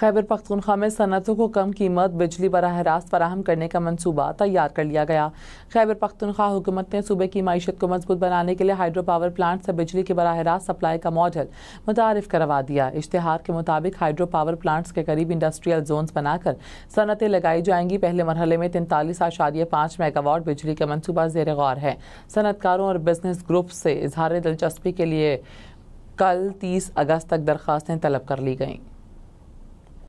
खैबर पख्तूनख्वा में सनतों को कम कीमत बिजली बरह रास्त फराहम करने का मनसूबा तैयार कर लिया गया खैबर पख्तनख्वा हुकूमत ने सूबे की मीशत को मजबूत बनाने के लिए हाइड्रो पावर प्लांट से बिजली के बरह रास्त सप्लाई का मॉडल मुतारफ करवा दिया इश्तहार के मुताबिक हाइड्रो पावर प्लांट्स के करीब इंडस्ट्रियल जोन बनाकर सनतें लगाई जाएंगी पहले मरहले में तैंतालीस आशारिया पाँच मेगावाट बिजली का मनसूबा जेर गौर है सनतकारों और बिजनेस ग्रुप से इजहार दिलचस्पी के लिए कल 30 अगस्त तक दरख्वास्तें तलब कर ली गईं